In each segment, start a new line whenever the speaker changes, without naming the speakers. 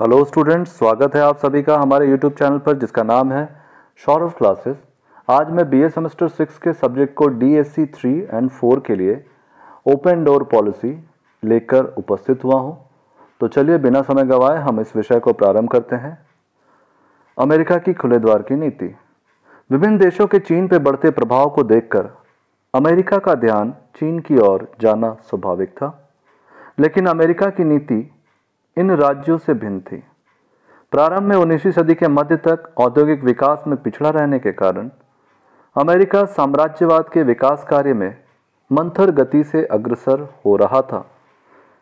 hello students स्वागत है आप सभी का हमारे यूट्यूब चैनल पर जिसका नाम है शौरव क्लासेस आज मैं बीए सेमेस्टर सिक्स के सब्जेक्ट को डीएससी थ्री एंड फोर के लिए ओपन डोर पॉलिसी लेकर उपस्थित हुआ हूं तो चलिए बिना समय गवाए हम इस विषय को प्रारंभ करते हैं अमेरिका की खुले द्वार की नीति विभिन्न देशों के चीन पर बढ़ते प्रभाव को देखकर अमेरिका का ध्यान चीन की ओर जाना स्वाभाविक था लेकिन अमेरिका की नीति इन राज्यों से भिन्न थी प्रारंभ में उन्नीसवीं सदी के मध्य तक औद्योगिक विकास में पिछड़ा रहने के कारण अमेरिका साम्राज्यवाद के विकास कार्य में मंथर गति से अग्रसर हो रहा था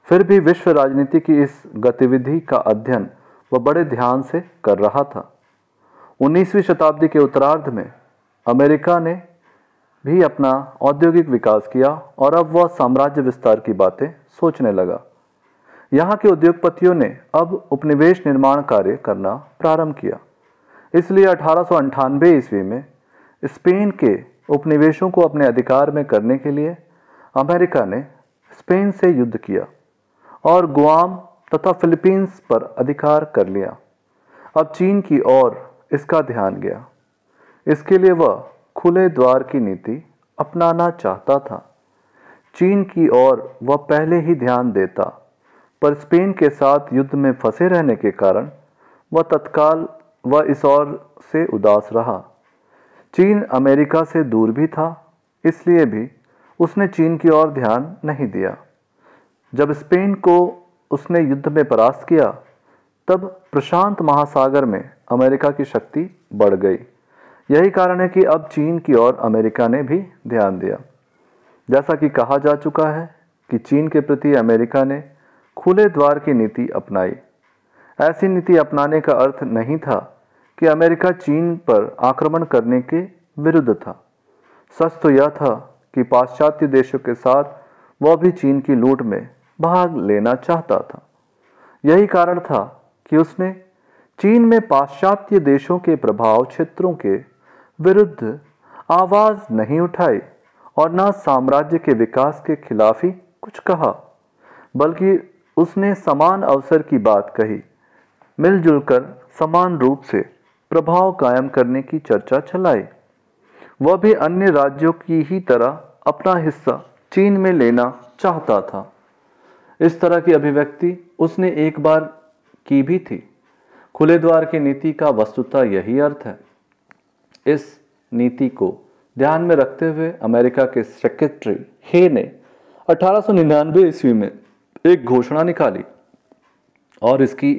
फिर भी विश्व राजनीति की इस गतिविधि का अध्ययन वह बड़े ध्यान से कर रहा था 19वीं शताब्दी के उत्तरार्ध में अमेरिका ने भी अपना औद्योगिक विकास किया और अब वह साम्राज्य विस्तार की बातें सोचने लगा यहाँ के उद्योगपतियों ने अब उपनिवेश निर्माण कार्य करना प्रारंभ किया इसलिए अठारह ईस्वी में स्पेन के उपनिवेशों को अपने अधिकार में करने के लिए अमेरिका ने स्पेन से युद्ध किया और गुआम तथा फिलीपींस पर अधिकार कर लिया अब चीन की ओर इसका ध्यान गया इसके लिए वह खुले द्वार की नीति अपनाना चाहता था चीन की ओर वह पहले ही ध्यान देता पर स्पेन के साथ युद्ध में फंसे रहने के कारण वह तत्काल वह इस और से उदास रहा चीन अमेरिका से दूर भी था इसलिए भी उसने चीन की ओर ध्यान नहीं दिया जब स्पेन को उसने युद्ध में परास्त किया तब प्रशांत महासागर में अमेरिका की शक्ति बढ़ गई यही कारण है कि अब चीन की ओर अमेरिका ने भी ध्यान दिया जैसा कि कहा जा चुका है कि चीन के प्रति अमेरिका ने खुले द्वार की नीति अपनाई ऐसी नीति अपनाने का अर्थ नहीं था कि अमेरिका चीन पर आक्रमण करने के विरुद्ध था सच तो यह था कि पाश्चात्य देशों के साथ वह भी चीन की लूट में भाग लेना चाहता था यही कारण था कि उसने चीन में पाश्चात्य देशों के प्रभाव क्षेत्रों के विरुद्ध आवाज नहीं उठाई और न साम्राज्य के विकास के खिलाफ ही कुछ कहा बल्कि उसने समान अवसर की बात कही मिलजुल कर समान रूप से प्रभाव कायम करने की चर्चा चलाई वह भी अन्य राज्यों की ही तरह अपना हिस्सा चीन में लेना चाहता था इस तरह की अभिव्यक्ति उसने एक बार की भी थी खुले द्वार की नीति का वस्तुतः यही अर्थ है इस नीति को ध्यान में रखते हुए अमेरिका के सेक्रेटरी हे ने 1899 ईस्वी में एक घोषणा निकाली और इसकी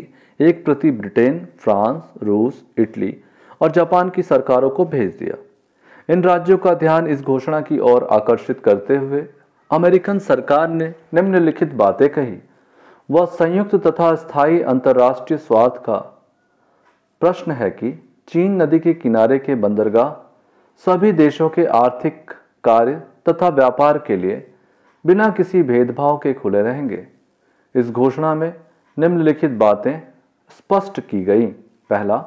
एक प्रति ब्रिटेन फ्रांस रूस इटली और जापान की सरकारों को भेज दिया इन राज्यों का ध्यान इस घोषणा की ओर आकर्षित करते हुए अमेरिकन सरकार ने निम्नलिखित बातें कही वह संयुक्त तथा स्थायी अंतर्राष्ट्रीय स्वार्थ का प्रश्न है कि चीन नदी के किनारे के बंदरगाह सभी देशों के आर्थिक कार्य तथा व्यापार के लिए बिना किसी भेदभाव के खुले रहेंगे इस घोषणा में निम्नलिखित बातें स्पष्ट की गई पहला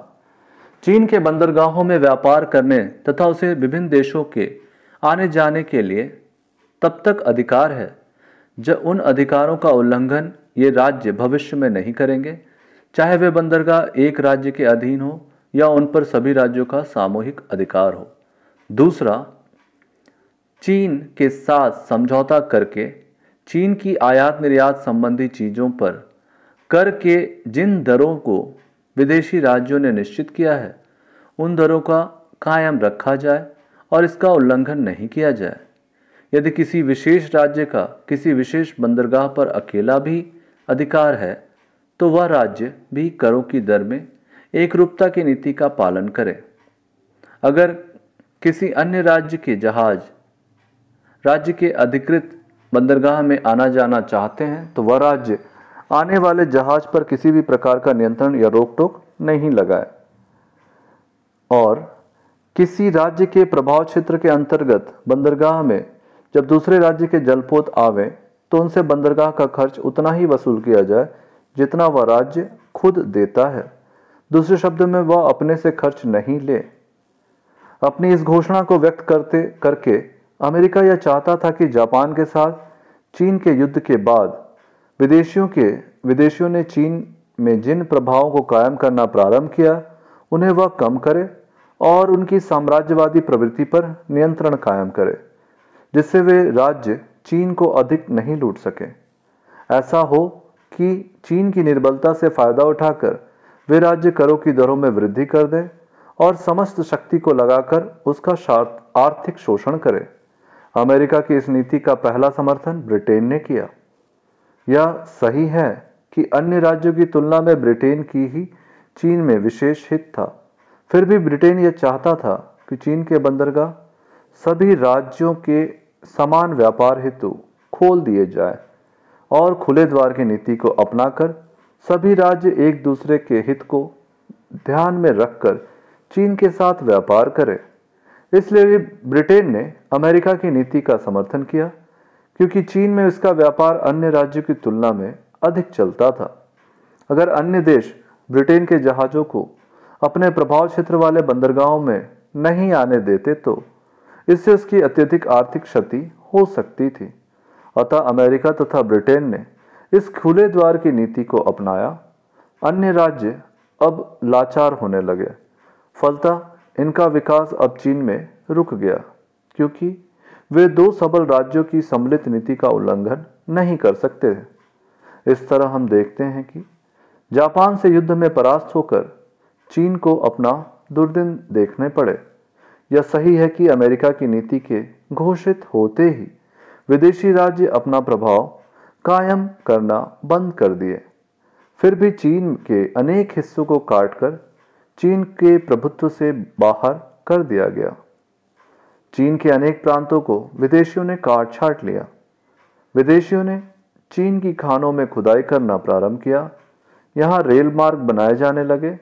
चीन के बंदरगाहों में व्यापार करने तथा उसे विभिन्न देशों के आने जाने के लिए तब तक अधिकार है जब उन अधिकारों का उल्लंघन ये राज्य भविष्य में नहीं करेंगे चाहे वे बंदरगाह एक राज्य के अधीन हो या उन पर सभी राज्यों का सामूहिक अधिकार हो दूसरा चीन के साथ समझौता करके चीन की आयात निर्यात संबंधी चीज़ों पर कर के जिन दरों को विदेशी राज्यों ने निश्चित किया है उन दरों का कायम रखा जाए और इसका उल्लंघन नहीं किया जाए यदि किसी विशेष राज्य का किसी विशेष बंदरगाह पर अकेला भी अधिकार है तो वह राज्य भी करों की दर में एक रूपता की नीति का पालन करे अगर किसी अन्य राज्य के जहाज राज्य के अधिकृत बंदरगाह में आना जाना चाहते हैं तो वह राज्य आने वाले जहाज पर किसी भी प्रकार का नियंत्रण या रोक टोक नहीं लगाए और किसी राज्य के प्रभाव क्षेत्र के अंतर्गत बंदरगाह में जब दूसरे राज्य के जलपोत आवे तो उनसे बंदरगाह का खर्च उतना ही वसूल किया जाए जितना वह राज्य खुद देता है दूसरे शब्द में वह अपने से खर्च नहीं ले अपनी इस घोषणा को व्यक्त करते करके अमेरिका यह चाहता था कि जापान के साथ चीन के युद्ध के बाद विदेशियों के विदेशियों ने चीन में जिन प्रभावों को कायम करना प्रारंभ किया उन्हें वह कम करे और उनकी साम्राज्यवादी प्रवृत्ति पर नियंत्रण कायम करे जिससे वे राज्य चीन को अधिक नहीं लूट सके ऐसा हो कि चीन की निर्बलता से फायदा उठाकर वे राज्य करों की दरों में वृद्धि कर दें और समस्त शक्ति को लगाकर उसका आर्थिक शोषण करें अमेरिका की इस नीति का पहला समर्थन ब्रिटेन ने किया यह सही है कि अन्य राज्यों की तुलना में ब्रिटेन की ही चीन में विशेष हित था फिर भी ब्रिटेन यह चाहता था कि चीन के बंदरगाह सभी राज्यों के समान व्यापार हेतु खोल दिए जाए और खुले द्वार की नीति को अपनाकर सभी राज्य एक दूसरे के हित को ध्यान में रखकर चीन के साथ व्यापार करें इसलिए ब्रिटेन ने अमेरिका की नीति का समर्थन किया क्योंकि चीन में उसका व्यापार अन्य राज्यों की तुलना में अधिक चलता था अगर अन्य देश ब्रिटेन के जहाज़ों को अपने प्रभाव क्षेत्र वाले बंदरगाहों में नहीं आने देते तो इससे उसकी अत्यधिक आर्थिक क्षति हो सकती थी अतः अमेरिका तथा ब्रिटेन ने इस खुले द्वार की नीति को अपनाया अन्य राज्य अब लाचार होने लगे फलता इनका विकास अब चीन में रुक गया क्योंकि वे दो सबल राज्यों की सम्मिलित नीति का उल्लंघन नहीं कर सकते इस तरह हम देखते हैं कि जापान से युद्ध में परास्त होकर चीन को अपना दुर्दिन देखने पड़े यह सही है कि अमेरिका की नीति के घोषित होते ही विदेशी राज्य अपना प्रभाव कायम करना बंद कर दिए फिर भी चीन के अनेक हिस्सों को काटकर चीन के प्रभुत्व से बाहर कर दिया गया चीन के अनेक प्रांतों को विदेशियों ने काट छाट लिया विदेशियों ने चीन की खानों में खुदाई करना प्रारंभ किया यहाँ रेल मार्ग बनाए जाने लगे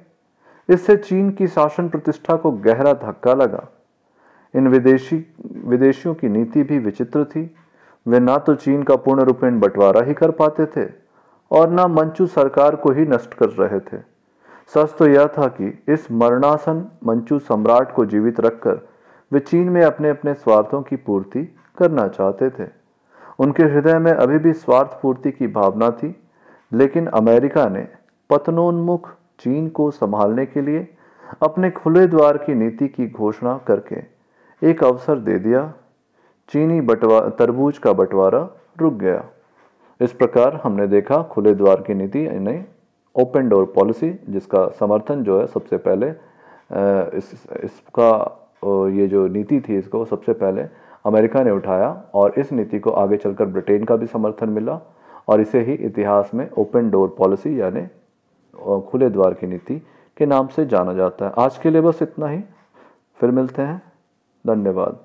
इससे चीन की शासन प्रतिष्ठा को गहरा धक्का लगा इन विदेशी विदेशियों की नीति भी विचित्र थी वे ना तो चीन का पूर्ण रूपेण बंटवारा ही कर पाते थे और ना मंचू सरकार को ही नष्ट कर रहे थे सच तो यह था कि इस मरणासन मंचू सम्राट को जीवित रखकर वे चीन में अपने अपने स्वार्थों की पूर्ति करना चाहते थे उनके हृदय में अभी भी स्वार्थ पूर्ति की भावना थी लेकिन अमेरिका ने पतनोन्मुख चीन को संभालने के लिए अपने खुले द्वार की नीति की घोषणा करके एक अवसर दे दिया चीनी बंटवा तरबूज का बंटवारा रुक गया इस प्रकार हमने देखा खुले द्वार की नीति यानी ओपन डोर पॉलिसी जिसका समर्थन जो है सबसे पहले इस इसका ये जो नीति थी इसको सबसे पहले अमेरिका ने उठाया और इस नीति को आगे चलकर ब्रिटेन का भी समर्थन मिला और इसे ही इतिहास में ओपन डोर पॉलिसी यानी खुले द्वार की नीति के नाम से जाना जाता है आज के लिए बस इतना ही फिर मिलते हैं धन्यवाद